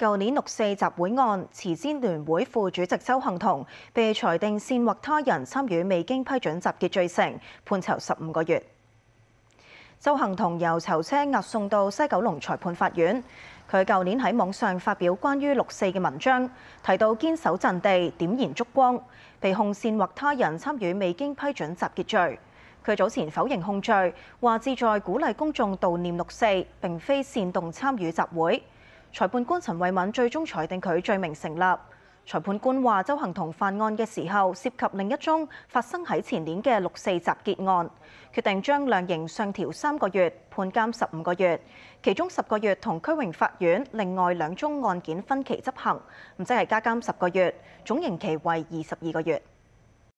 舊年六四集會案，慈善聯會副主席周幸同被裁定煽惑他人參與未經批准集結罪成，判囚十五個月。周幸同由囚車押送到西九龍裁判法院。佢舊年喺網上發表關於六四嘅文章，提到堅守陣地、點燃燭光，被控煽惑他人參與未經批准集結罪。佢早前否認控罪，話志在鼓勵公眾悼念六四，並非煽動參與集會。裁判官陈慧敏最终裁定佢罪名成立。裁判官话：周恒同犯案嘅时候涉及另一宗发生喺前年嘅六四集结案，决定将量刑上调三个月，判监十五个月，其中十个月同区荣法院另外两宗案件分期执行，唔即系加监十个月，总刑期为二十二个月。